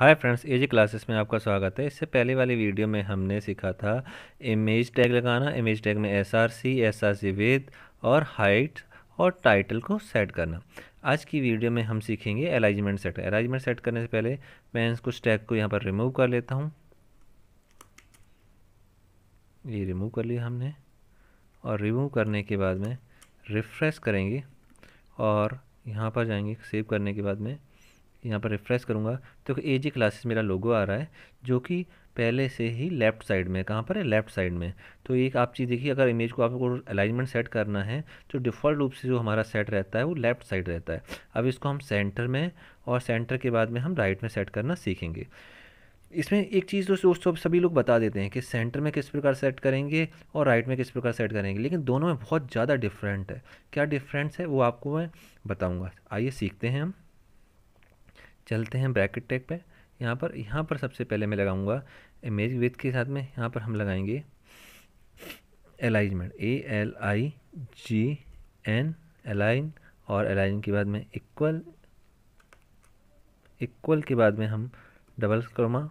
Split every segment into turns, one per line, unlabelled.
hi friends जी classes में आपका स्वागत है इससे पहले वाली वीडियो में हमने सीखा था इमेज टैग लगाना इमेज टैग में S R C S R C width और हाइट और टाइटल को सेट करना आज की वीडियो में हम सीखेंगे अलाइजमेंट सेट अलाइजमेंट सेट करने से पहले मैं कुछ टैग को यहाँ पर रिमूव कर लेता हूँ ये रिमूव कर लिया हमने और रिमूव करने के बाद में रिफ़्रेश करेंगे और यहाँ पर जाएंगे सेव करने के बाद में यहाँ पर रिफ़्रेश करूँगा तो ए जी क्लासेस मेरा लोगो आ रहा है जो कि पहले से ही लेफ़्ट साइड में कहाँ पर है लेफ़्ट साइड में तो एक आप चीज़ देखिए अगर इमेज को आपको अलाइनमेंट सेट करना है तो डिफ़ॉल्ट रूप से जो हमारा सेट रहता है वो लेफ़्ट साइड रहता है अब इसको हम सेंटर में और सेंटर के बाद में हम राइट में सेट करना सीखेंगे इसमें एक चीज़ तो दोस्तों सभी लोग बता देते हैं कि सेंटर में किस प्रकार सेट करेंगे और राइट में किस प्रकार सेट करेंगे लेकिन दोनों में बहुत ज़्यादा डिफरेंट है क्या डिफरेंस है वो आपको मैं बताऊँगा आइए सीखते हैं हम चलते हैं ब्रैकेट टैग पे यहाँ पर यहाँ पर सबसे पहले मैं लगाऊंगा इमेज विथ के साथ में यहाँ पर हम लगाएंगे alignment A L I G N align और अलाइन के बाद में इक्वल इक्वल के बाद में हम डबल कोमा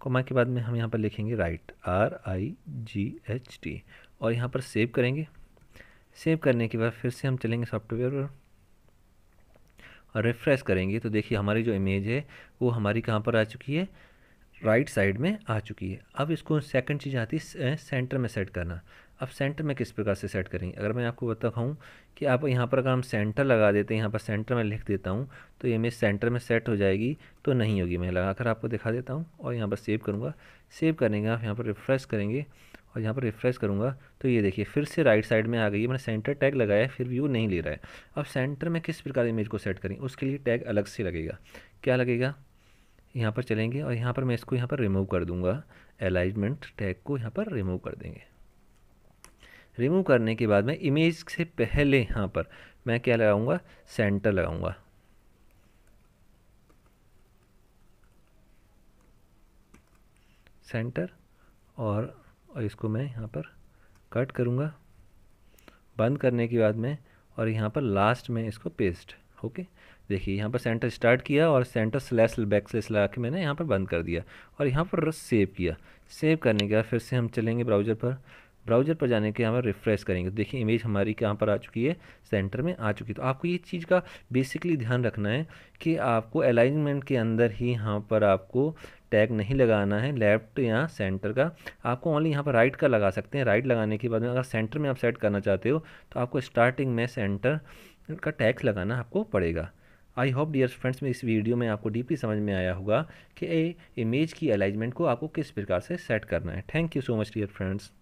कोमा के बाद में हम यहाँ पर लिखेंगे right R I G H T और यहाँ पर सेव करेंगे सेव करने के बाद फिर से हम चलेंगे सॉफ्टवेयर पर और रिफ़्रेश करेंगे तो देखिए हमारी जो इमेज है वो हमारी कहाँ पर आ चुकी है राइट साइड में आ चुकी है अब इसको सेकंड चीज़ आती है सेंटर में सेट करना अब सेंटर में किस प्रकार से सेट करेंगे अगर मैं आपको बताऊँ कि आप यहाँ पर अगर हम सेंटर लगा देते हैं यहाँ पर सेंटर में लिख देता हूँ तो ये इमेज सेंटर में सेट हो जाएगी तो नहीं होगी मैं लगाकर आपको दिखा देता हूँ और यहाँ पर सेव करूँगा सेव करेंगे आप यहाँ पर रिफ़्रेश करेंगे और यहाँ पर रिफ्रेश करूँगा तो ये देखिए फिर से राइट साइड में आ गई है मैंने सेंटर टैग लगाया है फिर व्यू नहीं ले रहा है अब सेंटर में किस प्रकार इमेज को सेट करें उसके लिए टैग अलग से लगेगा क्या लगेगा यहाँ पर चलेंगे और यहाँ पर मैं इसको यहाँ पर रिमूव कर दूँगा अलाइजमेंट टैग को यहाँ पर रिमूव कर देंगे रिमूव करने के बाद मैं इमेज से पहले यहाँ पर मैं क्या लगाऊँगा सेंटर लगाऊँगा सेंटर और और इसको मैं यहाँ पर कट करूँगा बंद करने के बाद में और यहाँ पर लास्ट में इसको पेस्ट ओके देखिए यहाँ पर सेंटर स्टार्ट किया और सेंटर स्लैस बैक स्लैस लगा के मैंने यहाँ पर बंद कर दिया और यहाँ पर सेव किया सेव करने के बाद फिर से हम चलेंगे ब्राउज़र पर ब्राउज़र पर जाने के हमें रिफ़्रेश करेंगे तो देखिए इमेज हमारी कहाँ पर आ चुकी है सेंटर में आ चुकी है तो आपको ये चीज़ का बेसिकली ध्यान रखना है कि आपको अलाइनमेंट के अंदर ही यहाँ पर आपको टैग नहीं लगाना है लेफ्ट या सेंटर का आपको ओनली यहाँ पर राइट का लगा सकते हैं राइट लगाने के बाद में अगर सेंटर में आप सेट करना चाहते हो तो आपको स्टार्टिंग में सेंटर का टैग लगाना आपको पड़ेगा आई होप डियर फ्रेंड्स में इस वीडियो में आपको डीपली समझ में आया होगा कि ए इमेज की अलाइजमेंट को आपको किस प्रकार से सेट करना है thank you so much dear friends